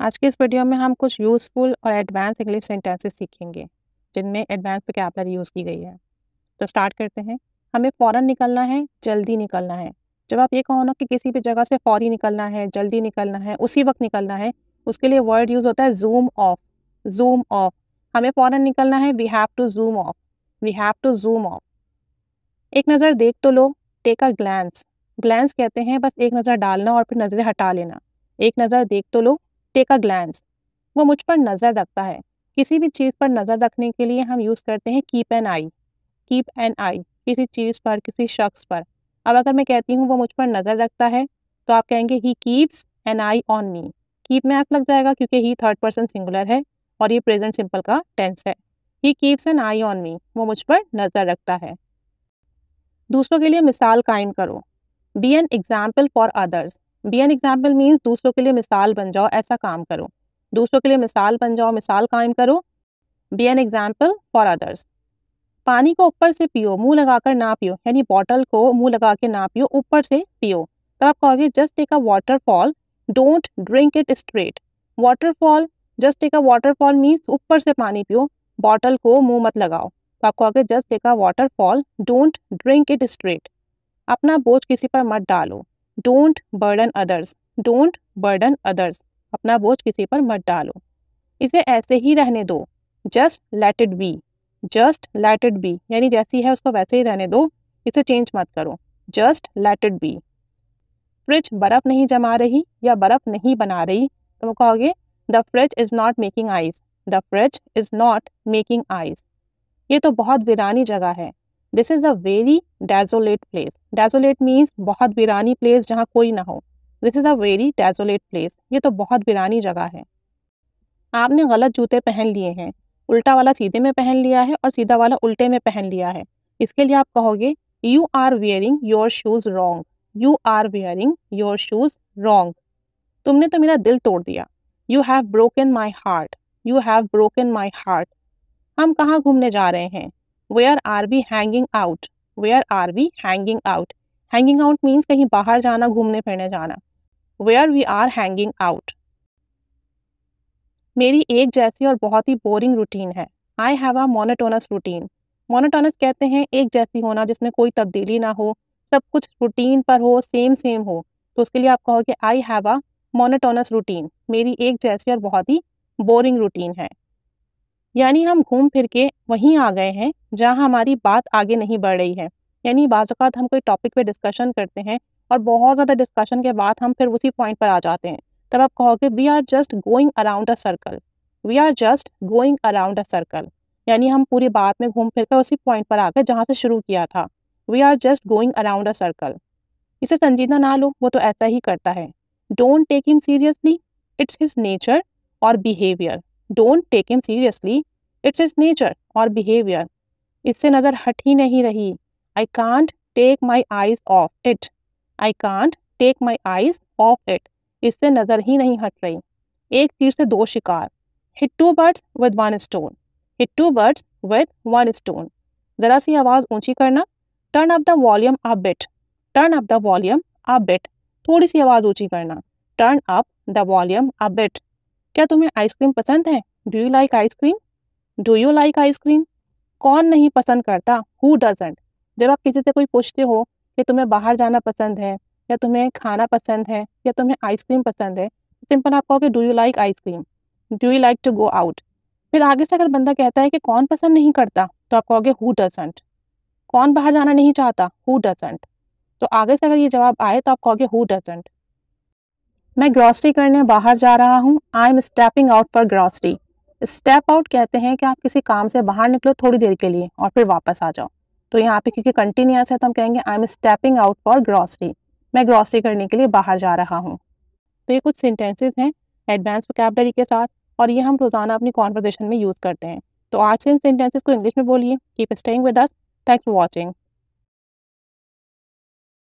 आज के इस वीडियो में हम कुछ यूज़फुल और एडवांस इंग्लिश सेंटेंसेस सीखेंगे जिनमें एडवांस वोकैबलरी यूज़ की गई है तो स्टार्ट करते हैं हमें फ़ौरन निकलना है जल्दी निकलना है जब आप ये कहो ना कि किसी भी जगह से फौरी निकलना है जल्दी निकलना है उसी वक्त निकलना है उसके लिए वर्ड यूज़ होता है जूम ऑफ जूम ऑफ हमें फ़ौर निकलना है we have to zoom off we have to zoom off एक नज़र देख तो लो टेक अ ग्लैंस ग्लैंस कहते हैं बस एक नज़र डालना और फिर नज़रें हटा लेना एक नज़र देख तो लो टेक अ ग्लैंस वो मुझ पर नज़र रखता है किसी भी चीज़ पर नज़र रखने के लिए हम यूज़ करते हैं keep an eye keep an eye किसी चीज़ पर किसी शख्स पर अब अगर मैं कहती हूँ वो मुझ पर नज़र रखता है तो आप कहेंगे he keeps an eye on me keep में ऐसा लग जाएगा क्योंकि ही थर्ड पर्सन सिंगुलर है और ये प्रेजेंट सिंपल का टेंस है he keeps an eye on me वो मुझ पर नज़र रखता है दूसरों के लिए मिसाल कायम करो be an example for others be an example means दूसरों के लिए मिसाल बन जाओ ऐसा काम करो दूसरों के लिए मिसाल बन जाओ मिसाल कायम करो be an example for others पानी को ऊपर से पियो मुंह लगाकर ना पियो यानी बॉटल को मुंह लगा के ना पियो ऊपर से पियो तब आप कहोगे just take a waterfall don't drink it straight waterfall just take a waterfall means ऊपर से पानी पियो बॉटल को मुंह मत लगाओ तो आप कहोगे just take a waterfall don't drink it straight अपना बोझ किसी पर मत डालो don't burden others don't burden others अपना बोझ किसी पर मत डालो इसे ऐसे ही रहने दो just let it be just let it be यानी जैसी है उसको वैसे ही रहने दो इसे चेंज मत करो just let it be fridge बर्फ़ नहीं जमा रही या बर्फ़ नहीं बना रही तो वो कहोगे the fridge is not making ice the fridge is not making ice ये तो बहुत वीरानी जगह है this is a very desolate place desolate means बहुत वीरानी प्लेस जहाँ कोई ना हो this is a very desolate place ये तो बहुत वीरानी जगह है आपने गलत जूते पहन लिए हैं उल्टा वाला सीधे में पहन लिया है और सीधा वाला उल्टे में पहन लिया है इसके लिए आप कहोगे you are wearing your shoes wrong you are wearing your shoes wrong तुमने तो मेरा दिल तोड़ दिया you have broken my heart you have broken my heart हम कहाँ घूमने जा रहे हैं where are we hanging out where are we hanging out hanging out means कहीं बाहर जाना घूमने फिरने जाना where we are hanging out मेरी एक जैसी और बहुत ही बोरिंग रूटीन है I have a monotonous routine monotonous कहते हैं एक जैसी होना जिसमें कोई तब्दीली ना हो सब कुछ रूटीन पर हो सेम सेम हो तो उसके लिए आप कहोगे I have a monotonous routine मेरी एक जैसी और बहुत ही बोरिंग रूटीन है यानी हम घूम फिर के वहीं आ गए हैं जहाँ हमारी बात आगे नहीं बढ़ रही है यानी बाज़ हम कोई टॉपिक पे डिस्कशन करते हैं और बहुत ज़्यादा डिस्कशन के बाद हम फिर उसी पॉइंट पर आ जाते हैं तब आप कहोगे we are just going around a circle we are just going around a circle यानी हम पूरी बात में घूम फिर कर उसी पॉइंट पर आ गए जहाँ से शुरू किया था we are just going around a circle इसे संजीदा ना लो वो तो ऐसा ही करता है don't take him seriously it's his nature और behaviour don't take him seriously it's his nature और बिहेवियर इससे नज़र हट ही नहीं रही I can't take my eyes off it I can't take my eyes off it इससे नज़र ही नहीं हट रही एक तीर से दो शिकार hit two birds with one stone hit two birds with one stone ज़रा सी आवाज़ ऊंची करना turn up the volume a bit turn up the volume a bit थोड़ी सी आवाज़ ऊंची करना turn up the volume a bit क्या तुम्हें आइसक्रीम पसंद है do you like ice cream do you like ice cream कौन नहीं पसंद करता हु डजेंट जब आप किसी से कोई पूछते हो कि तुम्हें बाहर जाना पसंद है या तुम्हें खाना पसंद है या तुम्हें आइसक्रीम पसंद है सिंपल आप कहोगे do you like ice cream do you like to go out फिर आगे से अगर बंदा कहता है कि कौन पसंद नहीं करता तो आप कहोगे हु डजेंट कौन बाहर जाना नहीं चाहता हु डजेंट तो आगे से अगर ये जवाब आए तो आप कहोगे हु डजेंट मैं ग्रॉसरी करने बाहर जा रहा हूँ I am stepping out for grocery step out कहते हैं कि आप किसी काम से बाहर निकलो थोड़ी देर के लिए और फिर वापस आ जाओ तो यहाँ पे क्योंकि कंटिन्यूस है तो हम कहेंगे I am stepping out for grocery मैं ग्रॉसरी करने के लिए बाहर जा रहा हूँ तो ये कुछ सेंटेंसेज हैं एडवांस वोकेबलरी के साथ और ये हम रोज़ाना अपनी कॉन्वर्जेशन में यूज़ करते हैं तो आज से इन सेंटेंसेज को इंग्लिश में बोलिए keep staying with us thanks for watching